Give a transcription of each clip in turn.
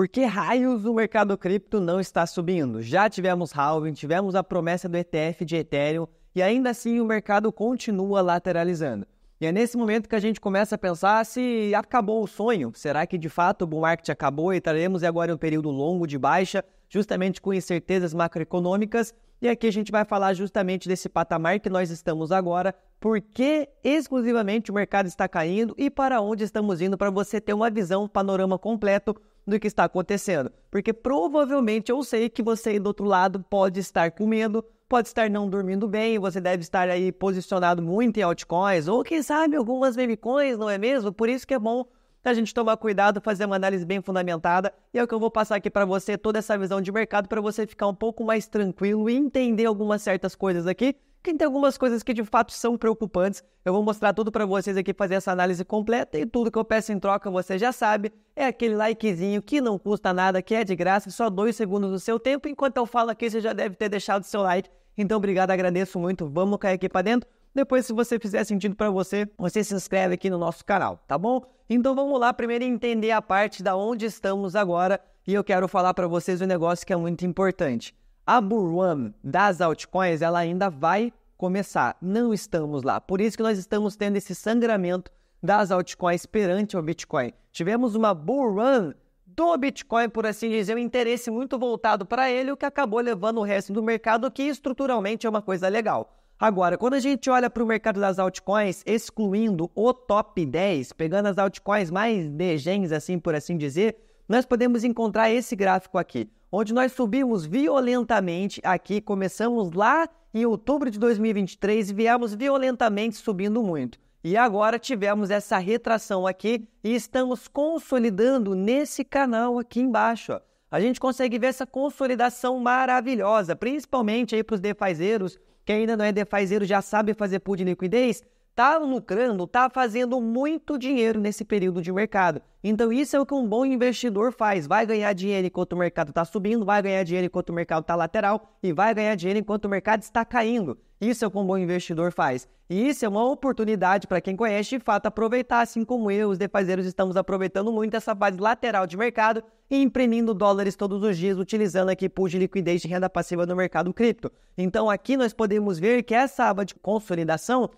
Por que raios o mercado cripto não está subindo? Já tivemos halving, tivemos a promessa do ETF de Ethereum e ainda assim o mercado continua lateralizando. E é nesse momento que a gente começa a pensar se acabou o sonho. Será que de fato o bull market acabou e estaremos agora em um período longo de baixa, justamente com incertezas macroeconômicas? E aqui a gente vai falar justamente desse patamar que nós estamos agora, por que exclusivamente o mercado está caindo e para onde estamos indo para você ter uma visão, um panorama completo do que está acontecendo. Porque provavelmente eu sei que você aí do outro lado pode estar com medo, pode estar não dormindo bem, você deve estar aí posicionado muito em altcoins, ou quem sabe algumas memecoins, não é mesmo? Por isso que é bom a gente tomar cuidado, fazer uma análise bem fundamentada, e é o que eu vou passar aqui para você, toda essa visão de mercado, para você ficar um pouco mais tranquilo e entender algumas certas coisas aqui, porque tem algumas coisas que de fato são preocupantes. Eu vou mostrar tudo para vocês aqui, fazer essa análise completa e tudo que eu peço em troca, você já sabe, é aquele likezinho que não custa nada, que é de graça, só dois segundos do seu tempo. Enquanto eu falo aqui, você já deve ter deixado seu like. Então, obrigado, agradeço muito. Vamos cair aqui para dentro. Depois, se você fizer sentido para você, você se inscreve aqui no nosso canal, tá bom? Então vamos lá primeiro entender a parte da onde estamos agora e eu quero falar para vocês um negócio que é muito importante a run das altcoins ela ainda vai começar. Não estamos lá. Por isso que nós estamos tendo esse sangramento das altcoins perante o Bitcoin. Tivemos uma run do Bitcoin, por assim dizer, um interesse muito voltado para ele, o que acabou levando o resto do mercado, que estruturalmente é uma coisa legal. Agora, quando a gente olha para o mercado das altcoins, excluindo o top 10, pegando as altcoins mais degens, assim por assim dizer, nós podemos encontrar esse gráfico aqui, onde nós subimos violentamente aqui, começamos lá em outubro de 2023 e viemos violentamente subindo muito. E agora tivemos essa retração aqui e estamos consolidando nesse canal aqui embaixo. A gente consegue ver essa consolidação maravilhosa, principalmente aí para os defazeiros, que ainda não é defazeiro, já sabe fazer pool de liquidez, está lucrando, está fazendo muito dinheiro nesse período de mercado. Então, isso é o que um bom investidor faz. Vai ganhar dinheiro enquanto o mercado está subindo, vai ganhar dinheiro enquanto o mercado está lateral e vai ganhar dinheiro enquanto o mercado está caindo. Isso é o que um bom investidor faz. E isso é uma oportunidade para quem conhece de fato aproveitar, assim como eu, os defazeiros estamos aproveitando muito essa fase lateral de mercado e imprimindo dólares todos os dias, utilizando aqui pool de liquidez de renda passiva no mercado cripto. Então aqui nós podemos ver que essa aba de consolidação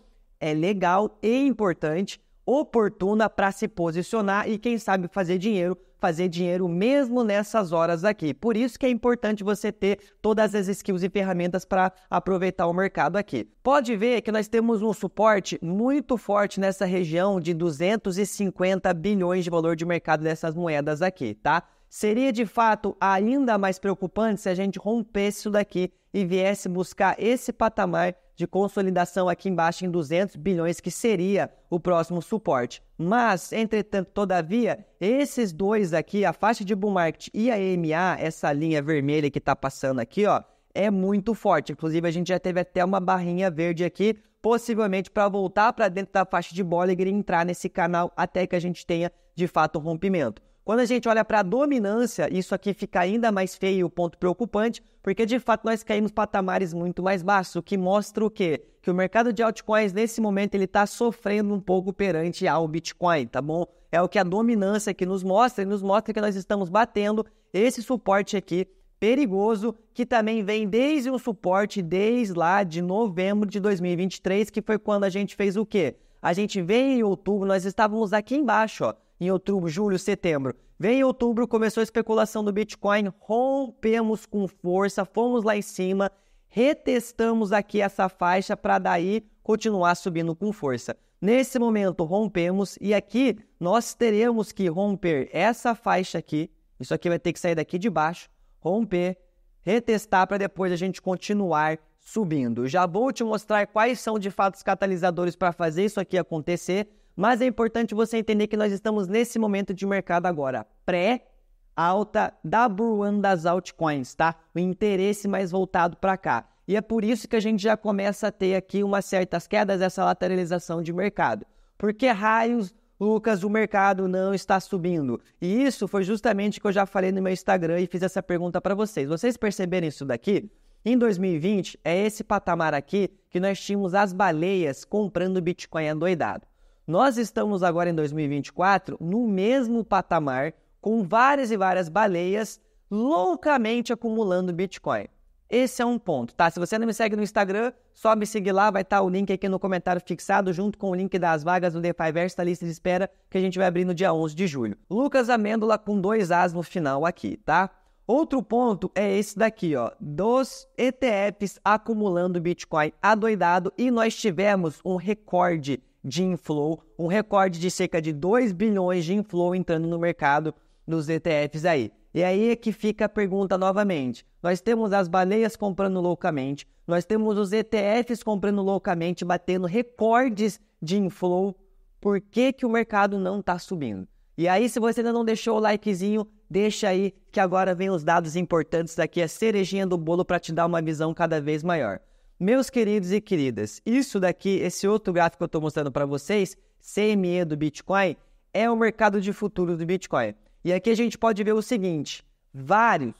é legal e importante, oportuna para se posicionar e, quem sabe, fazer dinheiro, fazer dinheiro mesmo nessas horas aqui. Por isso que é importante você ter todas as skills e ferramentas para aproveitar o mercado aqui. Pode ver que nós temos um suporte muito forte nessa região de 250 bilhões de valor de mercado dessas moedas aqui, tá? Seria de fato ainda mais preocupante se a gente rompesse isso daqui e viesse buscar esse patamar de consolidação aqui embaixo em 200 bilhões, que seria o próximo suporte. Mas, entretanto, todavia, esses dois aqui, a faixa de bull market e a EMA, essa linha vermelha que está passando aqui, ó, é muito forte. Inclusive, a gente já teve até uma barrinha verde aqui, possivelmente para voltar para dentro da faixa de Bollinger e entrar nesse canal até que a gente tenha, de fato, um rompimento. Quando a gente olha para a dominância, isso aqui fica ainda mais feio, O ponto preocupante, porque de fato nós caímos patamares muito mais baixos, o que mostra o quê? Que o mercado de altcoins nesse momento ele está sofrendo um pouco perante ao Bitcoin, tá bom? É o que a dominância que nos mostra e nos mostra que nós estamos batendo esse suporte aqui perigoso, que também vem desde um suporte desde lá de novembro de 2023, que foi quando a gente fez o quê? A gente vem em outubro, nós estávamos aqui embaixo, ó, em outubro, julho, setembro. Vem em outubro, começou a especulação do Bitcoin, rompemos com força, fomos lá em cima, retestamos aqui essa faixa para daí continuar subindo com força. Nesse momento rompemos e aqui nós teremos que romper essa faixa aqui. Isso aqui vai ter que sair daqui de baixo, romper, retestar para depois a gente continuar subindo. Já vou te mostrar quais são de fato os catalisadores para fazer isso aqui acontecer, mas é importante você entender que nós estamos nesse momento de mercado agora, pré alta da bruan das altcoins, tá? O interesse mais voltado para cá. E é por isso que a gente já começa a ter aqui umas certas quedas, essa lateralização de mercado. Porque raios, Lucas, o mercado não está subindo. E isso foi justamente o que eu já falei no meu Instagram e fiz essa pergunta para vocês. Vocês perceberam isso daqui? Em 2020, é esse patamar aqui que nós tínhamos as baleias comprando Bitcoin adoidado. Nós estamos agora em 2024 no mesmo patamar, com várias e várias baleias loucamente acumulando Bitcoin. Esse é um ponto, tá? Se você não me segue no Instagram, só me seguir lá, vai estar tá o link aqui no comentário fixado, junto com o link das vagas do DeFiverse da tá lista de espera que a gente vai abrir no dia 11 de julho. Lucas Amêndola com dois As no final aqui, tá? Outro ponto é esse daqui, ó, dos ETFs acumulando Bitcoin adoidado e nós tivemos um recorde de inflow, um recorde de cerca de 2 bilhões de inflow entrando no mercado nos ETFs aí. E aí é que fica a pergunta novamente. Nós temos as baleias comprando loucamente, nós temos os ETFs comprando loucamente, batendo recordes de inflow. Por que, que o mercado não está subindo? E aí, se você ainda não deixou o likezinho, Deixa aí que agora vem os dados importantes daqui, a cerejinha do bolo para te dar uma visão cada vez maior. Meus queridos e queridas, isso daqui, esse outro gráfico que eu estou mostrando para vocês, CME do Bitcoin, é o mercado de futuro do Bitcoin. E aqui a gente pode ver o seguinte: vários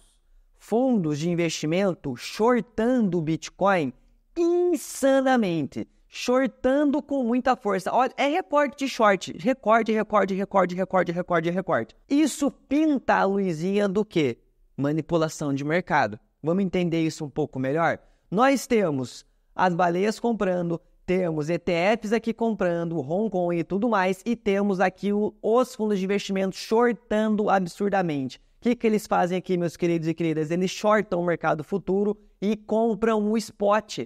fundos de investimento shortando o Bitcoin insanamente shortando com muita força. Olha, é recorte de short, recorte, recorte, recorte, recorte, recorte, recorte. Isso pinta a luzinha do que? Manipulação de mercado. Vamos entender isso um pouco melhor? Nós temos as baleias comprando, temos ETFs aqui comprando, Hong Kong e tudo mais, e temos aqui o, os fundos de investimento shortando absurdamente. O que, que eles fazem aqui, meus queridos e queridas? Eles shortam o mercado futuro e compram o spot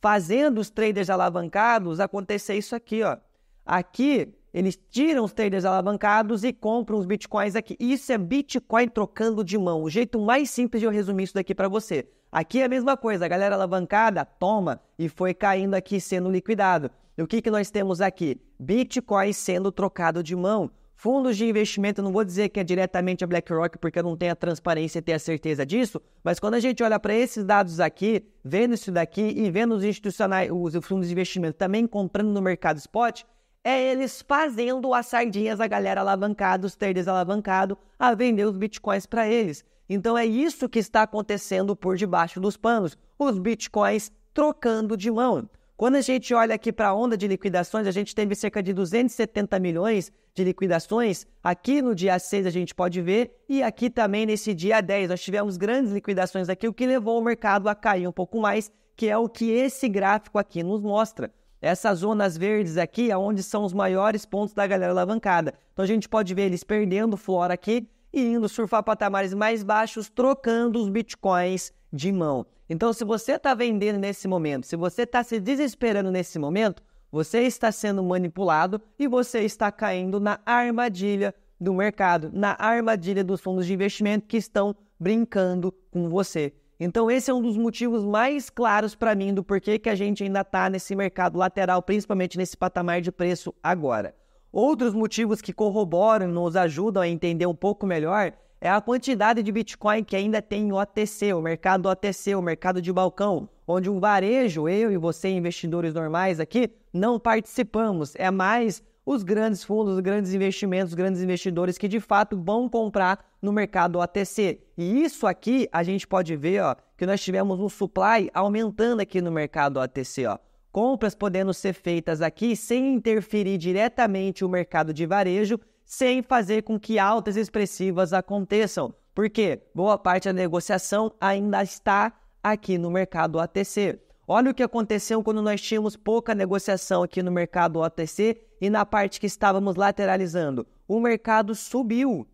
fazendo os traders alavancados acontecer isso aqui, ó. Aqui eles tiram os traders alavancados e compram os bitcoins aqui. Isso é Bitcoin trocando de mão. O jeito mais simples de eu resumir isso daqui para você. Aqui é a mesma coisa, a galera alavancada toma e foi caindo aqui sendo liquidado. E o que, que nós temos aqui? Bitcoin sendo trocado de mão. Fundos de investimento, não vou dizer que é diretamente a BlackRock, porque eu não tenho a transparência e tenho a certeza disso, mas quando a gente olha para esses dados aqui, vendo isso daqui e vendo os institucionais, os fundos de investimento também comprando no mercado spot, é eles fazendo as sardinhas, a galera alavancada, os traders alavancados, a vender os bitcoins para eles. Então é isso que está acontecendo por debaixo dos panos, os bitcoins trocando de mão. Quando a gente olha aqui para a onda de liquidações, a gente teve cerca de 270 milhões de liquidações. Aqui no dia 6 a gente pode ver, e aqui também nesse dia 10 nós tivemos grandes liquidações aqui, o que levou o mercado a cair um pouco mais, que é o que esse gráfico aqui nos mostra. Essas zonas verdes aqui é onde são os maiores pontos da galera alavancada. Então a gente pode ver eles perdendo flora aqui e indo surfar patamares mais baixos, trocando os bitcoins de mão. Então, se você está vendendo nesse momento, se você está se desesperando nesse momento, você está sendo manipulado e você está caindo na armadilha do mercado, na armadilha dos fundos de investimento que estão brincando com você. Então, esse é um dos motivos mais claros para mim do porquê que a gente ainda está nesse mercado lateral, principalmente nesse patamar de preço agora. Outros motivos que corroboram, nos ajudam a entender um pouco melhor, é a quantidade de Bitcoin que ainda tem OTC, o mercado OTC, o mercado de balcão, onde um varejo, eu e você, investidores normais aqui, não participamos. É mais os grandes fundos, os grandes investimentos, os grandes investidores que de fato vão comprar no mercado OTC. E isso aqui a gente pode ver ó, que nós tivemos um supply aumentando aqui no mercado OTC. Ó. Compras podendo ser feitas aqui sem interferir diretamente o mercado de varejo sem fazer com que altas expressivas aconteçam, porque boa parte da negociação ainda está aqui no mercado OTC. Olha o que aconteceu quando nós tínhamos pouca negociação aqui no mercado OTC e na parte que estávamos lateralizando. O mercado subiu.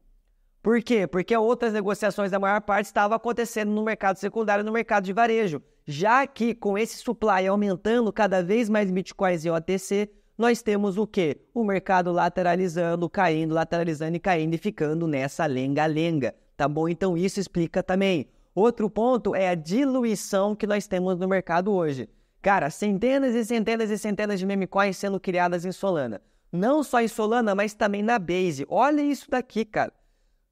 Por quê? Porque outras negociações da maior parte estavam acontecendo no mercado secundário no mercado de varejo. Já que com esse supply aumentando cada vez mais bitcoins e OTC, nós temos o quê? O mercado lateralizando, caindo, lateralizando e caindo e ficando nessa lenga-lenga, tá bom? Então isso explica também. Outro ponto é a diluição que nós temos no mercado hoje. Cara, centenas e centenas e centenas de meme coins sendo criadas em Solana. Não só em Solana, mas também na Base. Olha isso daqui, cara.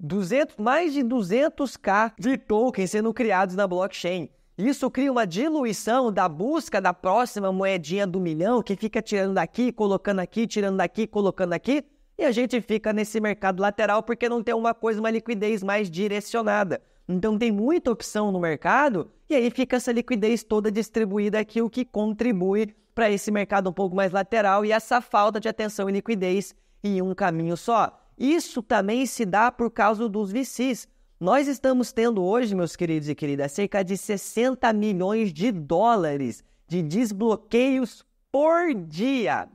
200, mais de 200k de tokens sendo criados na blockchain. Isso cria uma diluição da busca da próxima moedinha do milhão, que fica tirando daqui, colocando aqui, tirando daqui, colocando aqui, e a gente fica nesse mercado lateral porque não tem uma coisa, uma liquidez mais direcionada. Então tem muita opção no mercado e aí fica essa liquidez toda distribuída aqui, o que contribui para esse mercado um pouco mais lateral e essa falta de atenção e liquidez em um caminho só. Isso também se dá por causa dos VCs. Nós estamos tendo hoje, meus queridos e queridas, cerca de 60 milhões de dólares de desbloqueios por dia.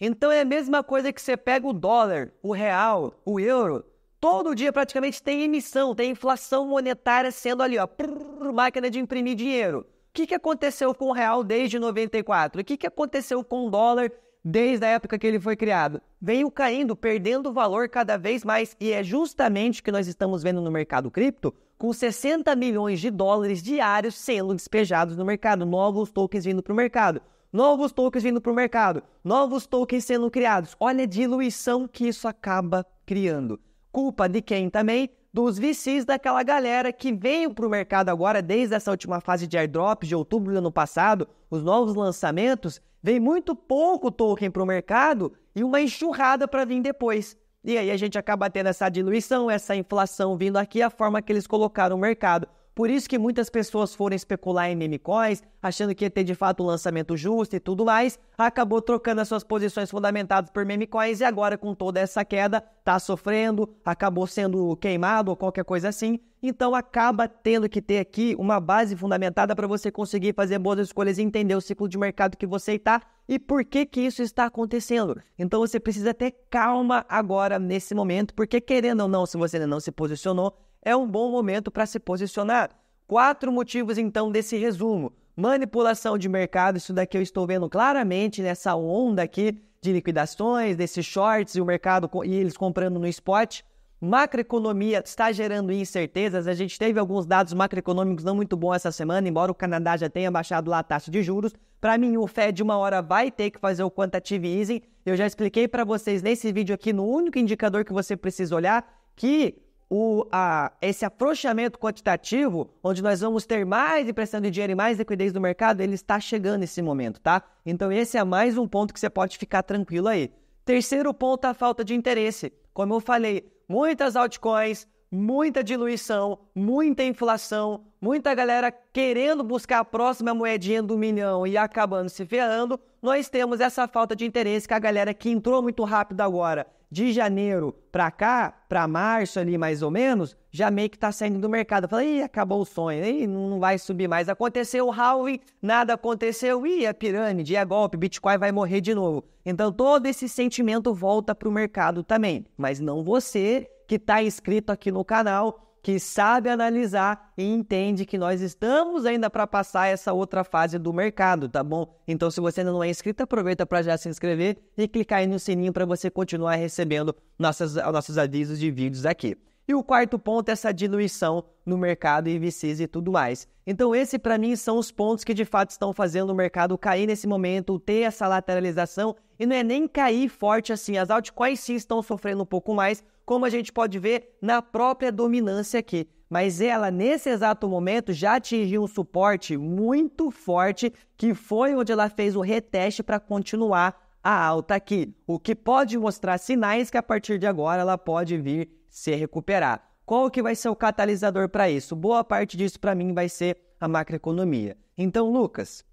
Então é a mesma coisa que você pega o dólar, o real, o euro. Todo dia praticamente tem emissão, tem inflação monetária sendo ali, ó, prrr, máquina de imprimir dinheiro. O que, que aconteceu com o real desde 94? O que, que aconteceu com o dólar desde a época que ele foi criado, veio caindo, perdendo valor cada vez mais, e é justamente o que nós estamos vendo no mercado cripto, com 60 milhões de dólares diários sendo despejados no mercado, novos tokens vindo para o mercado, novos tokens vindo para o mercado, novos tokens sendo criados. Olha a diluição que isso acaba criando. Culpa de quem também? dos VCs daquela galera que veio para o mercado agora desde essa última fase de airdrops de outubro do ano passado, os novos lançamentos, vem muito pouco token para o mercado e uma enxurrada para vir depois. E aí a gente acaba tendo essa diluição, essa inflação vindo aqui, a forma que eles colocaram o mercado. Por isso que muitas pessoas foram especular em meme coins, achando que ia ter de fato um lançamento justo e tudo mais, acabou trocando as suas posições fundamentadas por meme coins e agora com toda essa queda está sofrendo, acabou sendo queimado ou qualquer coisa assim. Então acaba tendo que ter aqui uma base fundamentada para você conseguir fazer boas escolhas e entender o ciclo de mercado que você está e por que que isso está acontecendo. Então você precisa ter calma agora nesse momento, porque querendo ou não, se você ainda não se posicionou, é um bom momento para se posicionar. Quatro motivos então desse resumo. Manipulação de mercado, isso daqui eu estou vendo claramente nessa onda aqui de liquidações, desses shorts e o mercado e eles comprando no spot. Macroeconomia está gerando incertezas. A gente teve alguns dados macroeconômicos não muito bons essa semana, embora o Canadá já tenha baixado lá a taxa de juros. Para mim, o Fed uma hora vai ter que fazer o quantitative easing. Eu já expliquei para vocês nesse vídeo aqui no único indicador que você precisa olhar que o, a, esse afrouxamento quantitativo, onde nós vamos ter mais impressão de dinheiro e mais liquidez no mercado, ele está chegando nesse momento, tá? Então esse é mais um ponto que você pode ficar tranquilo aí. Terceiro ponto, a falta de interesse. Como eu falei, muitas altcoins, muita diluição, muita inflação, muita galera querendo buscar a próxima moedinha do milhão e acabando se ferrando, nós temos essa falta de interesse que a galera que entrou muito rápido agora de janeiro para cá, para março ali mais ou menos, já meio que está saindo do mercado. Fala, ih, acabou o sonho, ih, não vai subir mais. Aconteceu o halving, nada aconteceu, ih, é pirâmide, é golpe, Bitcoin vai morrer de novo. Então todo esse sentimento volta para o mercado também, mas não você que está inscrito aqui no canal que sabe analisar e entende que nós estamos ainda para passar essa outra fase do mercado, tá bom? Então, se você ainda não é inscrito, aproveita para já se inscrever e clicar aí no sininho para você continuar recebendo nossas, nossos avisos de vídeos aqui. E o quarto ponto é essa diluição no mercado e VCs e tudo mais. Então, esse para mim são os pontos que de fato estão fazendo o mercado cair nesse momento, ter essa lateralização e não é nem cair forte assim. As altcoins sim estão sofrendo um pouco mais, como a gente pode ver na própria dominância aqui. Mas ela, nesse exato momento, já atingiu um suporte muito forte, que foi onde ela fez o reteste para continuar a alta aqui, o que pode mostrar sinais que a partir de agora ela pode vir se recuperar. Qual que vai ser o catalisador para isso? Boa parte disso para mim vai ser a macroeconomia. Então, Lucas,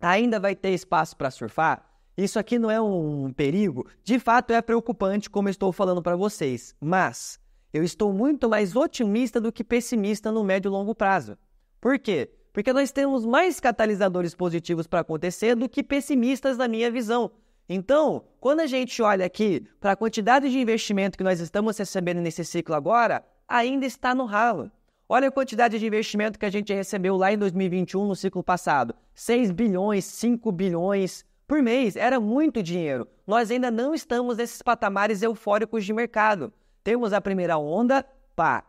ainda vai ter espaço para surfar? Isso aqui não é um perigo? De fato, é preocupante, como estou falando para vocês, mas eu estou muito mais otimista do que pessimista no médio e longo prazo. Por quê? Porque nós temos mais catalisadores positivos para acontecer do que pessimistas, na minha visão. Então, quando a gente olha aqui para a quantidade de investimento que nós estamos recebendo nesse ciclo agora, ainda está no ralo. Olha a quantidade de investimento que a gente recebeu lá em 2021, no ciclo passado: 6 bilhões, 5 bilhões por mês. Era muito dinheiro. Nós ainda não estamos nesses patamares eufóricos de mercado. Temos a primeira onda, pá,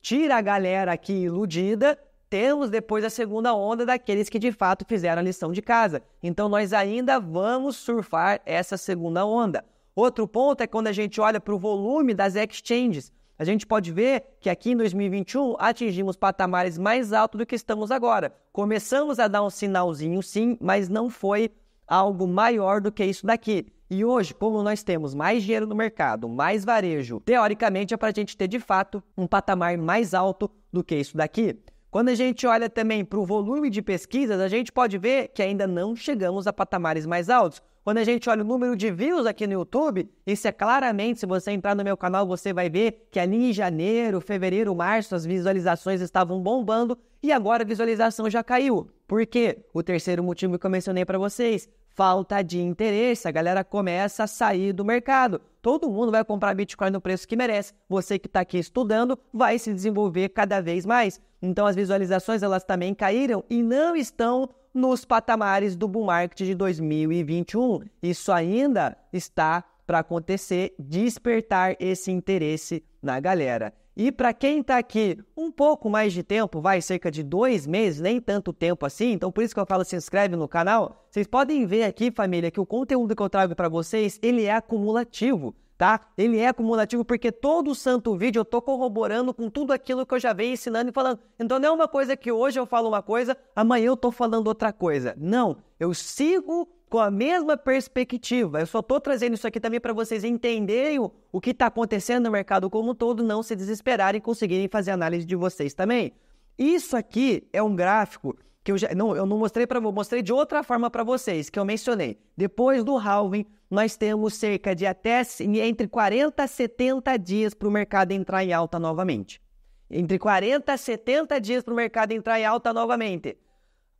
tira a galera aqui iludida. Temos depois a segunda onda daqueles que de fato fizeram a lição de casa. Então nós ainda vamos surfar essa segunda onda. Outro ponto é quando a gente olha para o volume das exchanges. A gente pode ver que aqui em 2021 atingimos patamares mais altos do que estamos agora. Começamos a dar um sinalzinho, sim, mas não foi algo maior do que isso daqui. E hoje, como nós temos mais dinheiro no mercado, mais varejo, teoricamente é para a gente ter de fato um patamar mais alto do que isso daqui. Quando a gente olha também para o volume de pesquisas, a gente pode ver que ainda não chegamos a patamares mais altos. Quando a gente olha o número de views aqui no YouTube, isso é claramente, se você entrar no meu canal, você vai ver que ali em janeiro, fevereiro, março, as visualizações estavam bombando e agora a visualização já caiu. Por quê? O terceiro motivo que eu mencionei para vocês, falta de interesse, a galera começa a sair do mercado. Todo mundo vai comprar Bitcoin no preço que merece. Você que está aqui estudando vai se desenvolver cada vez mais. Então as visualizações elas também caíram e não estão nos patamares do bull market de 2021. Isso ainda está para acontecer, despertar esse interesse na galera. E para quem está aqui um pouco mais de tempo, vai cerca de dois meses, nem tanto tempo assim, então por isso que eu falo se inscreve no canal. Vocês podem ver aqui, família, que o conteúdo que eu trago para vocês ele é acumulativo, tá? Ele é acumulativo porque todo santo vídeo eu tô corroborando com tudo aquilo que eu já venho ensinando e falando. Então não é uma coisa que hoje eu falo uma coisa, amanhã eu tô falando outra coisa. Não, eu sigo com a mesma perspectiva. Eu só estou trazendo isso aqui também para vocês entenderem o, o que está acontecendo no mercado como um todo, não se desesperarem e conseguirem fazer análise de vocês também. Tá isso aqui é um gráfico que eu já não, eu não mostrei para mostrei de outra forma para vocês, que eu mencionei. Depois do halving, nós temos cerca de até entre 40 a 70 dias para o mercado entrar em alta novamente. Entre 40 a 70 dias para o mercado entrar em alta novamente.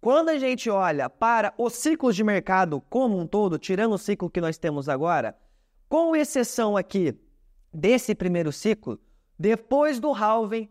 Quando a gente olha para os ciclos de mercado como um todo, tirando o ciclo que nós temos agora, com exceção aqui desse primeiro ciclo, depois do halving,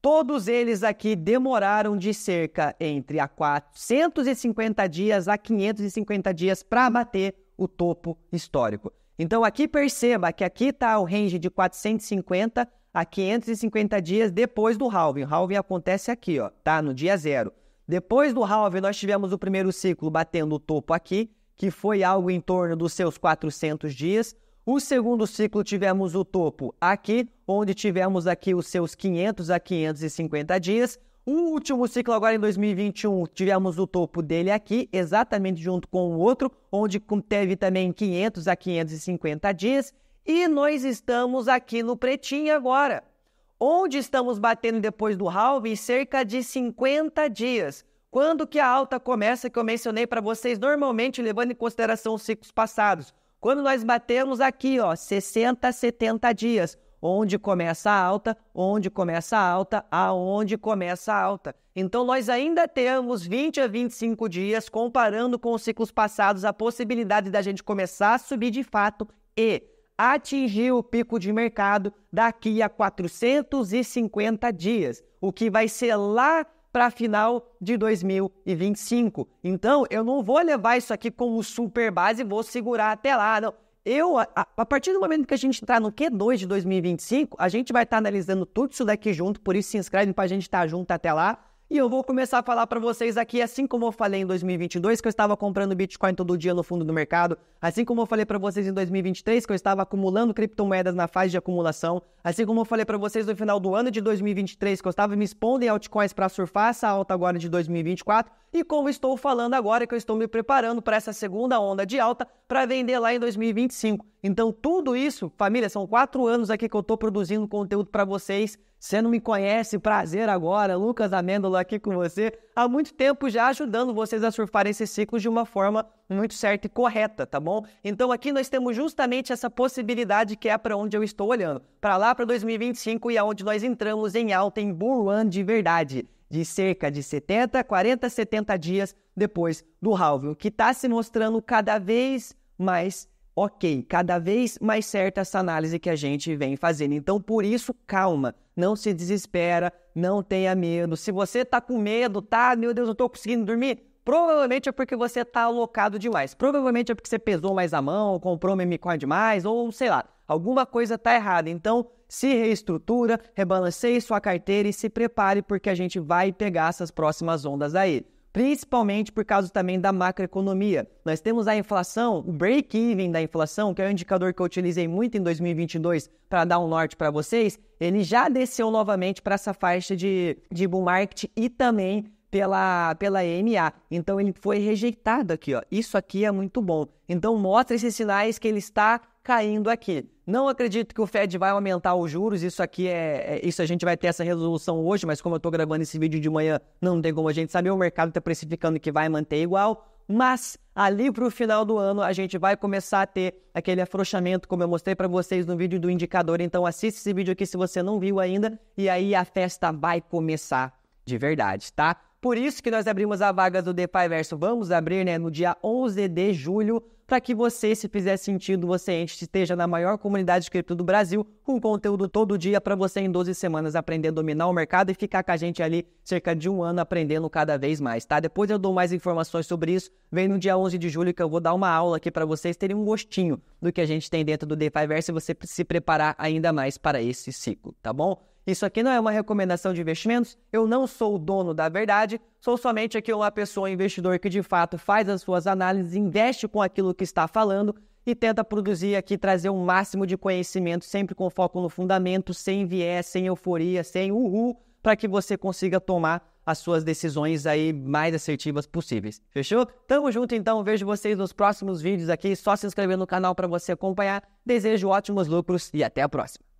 todos eles aqui demoraram de cerca entre a 450 dias a 550 dias para bater o topo histórico. Então aqui perceba que aqui está o range de 450 a 550 dias depois do halving. O halving acontece aqui, ó, tá? No dia zero. Depois do halving, nós tivemos o primeiro ciclo batendo o topo aqui, que foi algo em torno dos seus 400 dias. O segundo ciclo tivemos o topo aqui, onde tivemos aqui os seus 500 a 550 dias. O último ciclo agora em 2021, tivemos o topo dele aqui, exatamente junto com o outro, onde teve também 500 a 550 dias. E nós estamos aqui no pretinho agora onde estamos batendo depois do halving cerca de 50 dias. Quando que a alta começa, que eu mencionei para vocês, normalmente levando em consideração os ciclos passados. Quando nós batemos aqui, ó, 60, 70 dias, onde começa a alta, onde começa a alta, aonde começa a alta. Então nós ainda temos 20 a 25 dias, comparando com os ciclos passados, a possibilidade da gente começar a subir de fato e atingir o pico de mercado daqui a 450 dias, o que vai ser lá para a final de 2025. Então, eu não vou levar isso aqui como super base e vou segurar até lá, não. Eu, a, a, partir do momento que a gente entrar no Q2 de 2025, a gente vai estar tá analisando tudo isso daqui junto, por isso se inscreve para a gente estar tá junto até lá. E eu vou começar a falar para vocês aqui, assim como eu falei em 2022, que eu estava comprando Bitcoin todo dia no fundo do mercado, assim como eu falei para vocês em 2023, que eu estava acumulando criptomoedas na fase de acumulação, assim como eu falei para vocês no final do ano de 2023, que eu estava me expondo em altcoins para surfar essa alta agora de 2024, e como estou falando agora, é que eu estou me preparando para essa segunda onda de alta para vender lá em 2025. Então, tudo isso, família, são quatro anos aqui que eu estou produzindo conteúdo para vocês. Você não me conhece, prazer agora, Lucas Amêndola aqui com você, há muito tempo já ajudando vocês a surfar esses ciclos de uma forma muito certa e correta, tá bom? Então aqui nós temos justamente essa possibilidade que é para onde eu estou olhando, para lá para 2025 e aonde é nós entramos em alta em Bull Run de verdade de cerca de 70, 40, 70 dias depois do halving, que está se mostrando cada vez mais ok, cada vez mais certa essa análise que a gente vem fazendo. Então, por isso, calma, não se desespera, não tenha medo. Se você está com medo, tá, meu Deus, eu estou conseguindo dormir, provavelmente é porque você está alocado demais. Provavelmente é porque você pesou mais a mão, comprou um MCoin demais, ou sei lá. Alguma coisa está errada. Então, se reestrutura, rebalanceie sua carteira e se prepare porque a gente vai pegar essas próximas ondas aí. Principalmente por causa também da macroeconomia. Nós temos a inflação, o break-even da inflação, que é um indicador que eu utilizei muito em 2022 para dar um norte para vocês, ele já desceu novamente para essa faixa de, de bull market e também pela, pela EMA. Então ele foi rejeitado aqui, ó. Isso aqui é muito bom. Então mostra esses sinais que ele está caindo aqui. Não acredito que o Fed vai aumentar os juros. Isso aqui é, é isso a gente vai ter essa resolução hoje, mas como eu estou gravando esse vídeo de manhã, não tem como a gente saber. O mercado está precificando que vai manter igual. Mas ali para o final do ano a gente vai começar a ter aquele afrouxamento, como eu mostrei para vocês no vídeo do indicador. Então assista esse vídeo aqui se você não viu ainda e aí a festa vai começar de verdade, tá? Por isso que nós abrimos a vaga do DeFi Verso. Vamos abrir né, no dia 11 de julho para que você, se fizer sentido, você esteja na maior comunidade de cripto do Brasil, com conteúdo todo dia para você em 12 semanas aprender a dominar o mercado e ficar com a gente ali cerca de um ano aprendendo cada vez mais, tá? Depois eu dou mais informações sobre isso, vem no dia 11 de julho que eu vou dar uma aula aqui para vocês terem um gostinho do que a gente tem dentro do Verso e você se preparar ainda mais para esse ciclo, tá bom? Isso aqui não é uma recomendação de investimentos, eu não sou o dono da verdade, sou somente aqui uma pessoa, um investidor que de fato faz as suas análises, investe com aquilo que está falando e tenta produzir aqui, trazer um máximo de conhecimento, sempre com foco no fundamento, sem viés, sem euforia, sem uhul, para que você consiga tomar as suas decisões aí mais assertivas possíveis. Fechou? Tamo junto então, vejo vocês nos próximos vídeos aqui, só se inscrever no canal para você acompanhar. Desejo ótimos lucros e até a próxima.